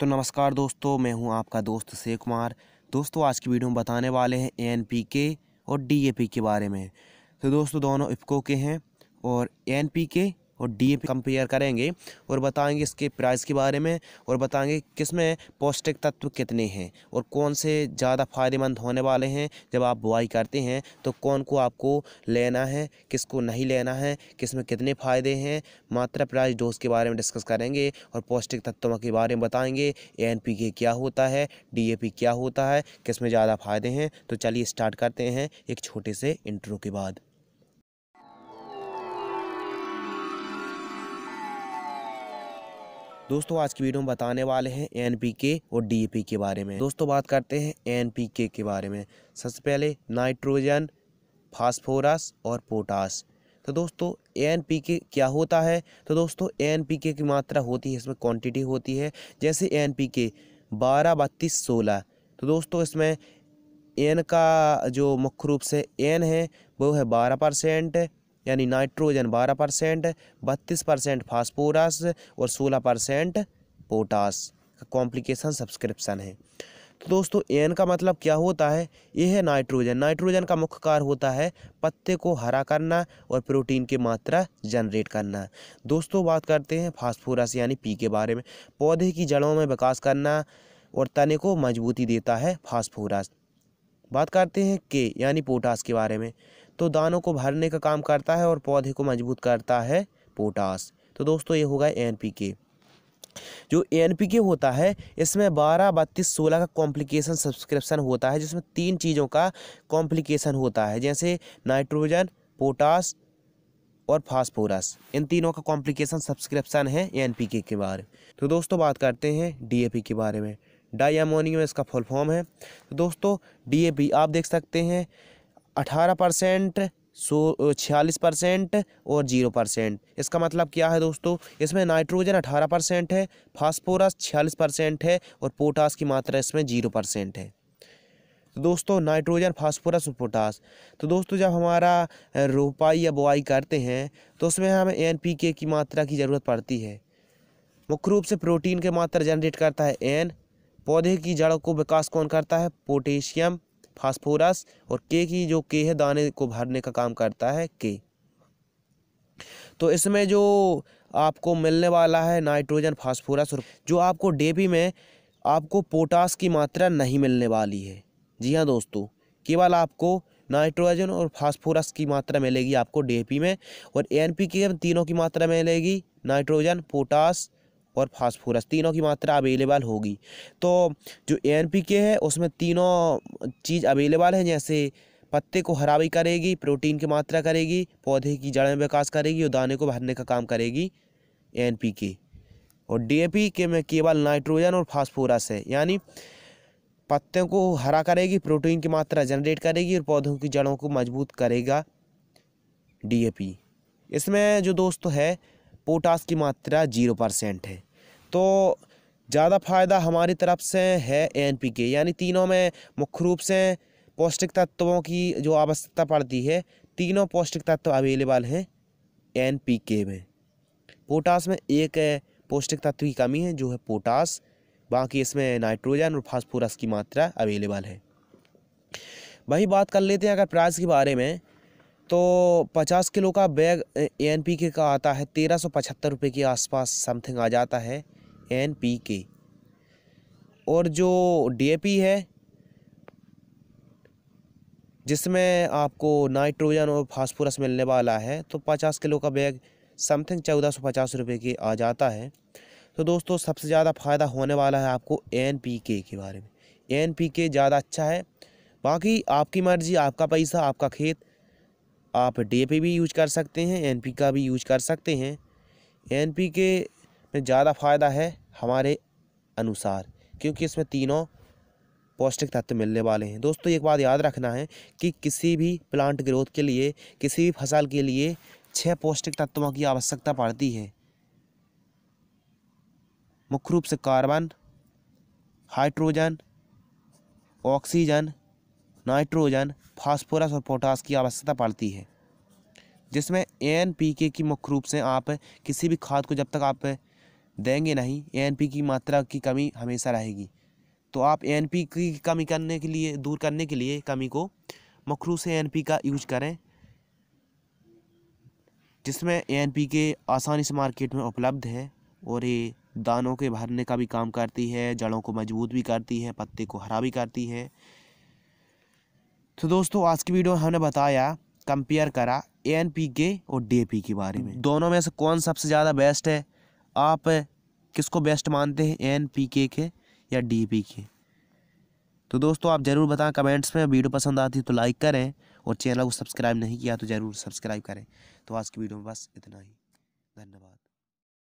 तो नमस्कार दोस्तों मैं हूं आपका दोस्त शे कुमार दोस्तों आज की वीडियो में बताने वाले हैं एनपीके और डीएपी के बारे में तो दोस्तों दोनों इफ्को के हैं और एनपीके और डी कंपेयर करेंगे और बताएंगे इसके प्राइस के बारे में और बताएंगे किस में पौष्टिक तत्व कितने हैं और कौन से ज़्यादा फायदेमंद होने वाले हैं जब आप बुआई करते हैं तो कौन को आपको लेना है किसको नहीं लेना है किस में कितने फ़ायदे हैं मात्रा प्राइस डोज के बारे में डिस्कस करेंगे और पौष्टिक तत्वों के बारे में बताएँगे एन पी क्या होता है डी क्या होता है किस में ज़्यादा फ़ायदे हैं तो चलिए स्टार्ट करते हैं एक छोटे से इंटरव्यू के बाद दोस्तों आज की वीडियो में बताने वाले हैं एनपीके और डीएपी के बारे में दोस्तों बात करते हैं एनपीके के बारे में सबसे पहले नाइट्रोजन फास्फोरस और पोटास तो दोस्तों एनपीके क्या होता है तो दोस्तों एनपीके की मात्रा होती है इसमें क्वांटिटी होती है जैसे एनपीके बारह बत्तीस सोलह तो दोस्तों इसमें एन का जो मुख्य रूप से एन है वो है बारह परसेंट यानी नाइट्रोजन बारह परसेंट बत्तीस परसेंट फास्फोरस और सोलह परसेंट पोटास का कॉम्प्लिकेशन सब्सक्रिप्शन है तो दोस्तों एन का मतलब क्या होता है यह है नाइट्रोजन नाइट्रोजन का मुख्य कार्य होता है पत्ते को हरा करना और प्रोटीन की मात्रा जनरेट करना दोस्तों बात करते हैं फास्फोरस यानी पी के बारे में पौधे की जड़ों में विकास करना और तने को मजबूती देता है फास्फोरस बात करते हैं के यानी पोटास के बारे में तो दानों को भरने का काम करता है और पौधे को मजबूत करता है पोटास तो दोस्तों ये होगा एन पी के जो एन पी के होता है इसमें बारह बत्तीस सोलह का कॉम्प्लिकेशन सब्सक्रिप्शन होता है जिसमें तीन चीज़ों का कॉम्प्लिकेशन होता है जैसे नाइट्रोजन पोटास और फास्फोरस इन तीनों का कॉम्प्लिकेशन सब्सक्रिप्शन है एन पी के बारे में तो दोस्तों बात करते हैं डी ए पी के बारे में डाई इसका फुल फॉर्म है तो दोस्तों डी आप देख सकते हैं अठारह परसेंट सो छियालीस परसेंट और जीरो परसेंट इसका मतलब क्या है दोस्तों इसमें नाइट्रोजन अठारह परसेंट है फास्फोरस छियालीस परसेंट है और पोटास की मात्रा इसमें जीरो परसेंट है तो दोस्तों नाइट्रोजन फास्फोरस और पोटास तो दोस्तों जब हमारा रोपाई या बुआई करते हैं तो उसमें हमें एन पी के की मात्रा की ज़रूरत पड़ती है मुख्य रूप से प्रोटीन की मात्रा जनरेट करता है एन पौधे की जड़ों को विकास कौन करता है पोटेशियम फास्फोरस और के की जो के है दाने को भरने का काम करता है के तो इसमें जो आपको मिलने वाला है नाइट्रोजन फास्फोरस और जो आपको डेपी में आपको पोटास की मात्रा नहीं मिलने वाली है जी हाँ दोस्तों केवल आपको नाइट्रोजन और फास्फोरस की मात्रा मिलेगी आपको डीएपी में और एनपीके में तीनों की मात्रा मिलेगी नाइट्रोजन पोटास और फास्फोरस तीनों की मात्रा अवेलेबल होगी तो जो एन पी के है उसमें तीनों चीज़ अवेलेबल है जैसे पत्ते को हरा भी करेगी प्रोटीन की मात्रा करेगी पौधे की जड़ में विकास करेगी और दाने को भरने का काम करेगी एन पी के और डी ए पी के में केवल नाइट्रोजन और फास्फोरस है यानी पत्तों को हरा करेगी प्रोटीन की मात्रा जनरेट करेगी और पौधों की जड़ों को मजबूत करेगा डी ए पी इसमें जो दोस्तों है पोटास की मात्रा जीरो परसेंट है तो ज़्यादा फ़ायदा हमारी तरफ से है एन पी के यानी तीनों में मुख्य रूप से पौष्टिक तत्वों की जो आवश्यकता पड़ती है तीनों पौष्टिक तत्व अवेलेबल हैं एन पी के में पोटास में एक पौष्टिक तत्व की कमी है जो है पोटास बाकी इसमें नाइट्रोजन और फास्फोरस की मात्रा अवेलेबल है वही बात कर लेते हैं अगर प्राइस के बारे में तो 50 किलो का बैग एन पी के का आता है तेरह सौ पचहत्तर रुपये के आसपास समथिंग आ जाता है एन पी के और जो डी ए पी है जिसमें आपको नाइट्रोजन और फास्फोरस मिलने वाला है तो 50 किलो का बैग समथिंग चौदह सौ पचास रुपये के आ जाता है तो दोस्तों सबसे ज़्यादा फ़ायदा होने वाला है आपको एन पी के के बारे में एन पी के ज़्यादा अच्छा है बाकी आपकी मर्ज़ी आपका पैसा आपका खेत आप डी पे भी यूज कर सकते हैं एन पी का भी यूज कर सकते हैं एन पी के में ज़्यादा फ़ायदा है हमारे अनुसार क्योंकि इसमें तीनों पौष्टिक तत्व मिलने वाले हैं दोस्तों एक बात याद रखना है कि किसी भी प्लांट ग्रोथ के लिए किसी भी फसल के लिए छः पौष्टिक तत्वों की आवश्यकता पड़ती है मुख्य रूप से carbon hydrogen oxygen nitrogen phosphorus और पोटास की आवश्यकता पड़ती है जिसमें एन पी के की मुख्य रूप से आप किसी भी खाद को जब तक आप देंगे नहीं एन पी की मात्रा की कमी हमेशा रहेगी तो आप एन पी की कमी करने के लिए दूर करने के लिए कमी को मुख्य रूप से एन पी का यूज करें जिसमें एन पी के आसानी से मार्केट में उपलब्ध है और ये दानों के भरने का भी काम करती है जड़ों को मजबूत भी करती है पत्ते को हरा भी करती है तो दोस्तों आज की वीडियो में हमने बताया कंपेयर करा ए एन पी के और डी पी के बारे में दोनों में से कौन सबसे ज़्यादा बेस्ट है आप किसको बेस्ट मानते हैं ए एन पी के के या डी पी के तो दोस्तों आप ज़रूर बताएं कमेंट्स में वीडियो पसंद आती है तो लाइक करें और चैनल को सब्सक्राइब नहीं किया तो ज़रूर सब्सक्राइब करें तो आज की वीडियो में बस इतना ही धन्यवाद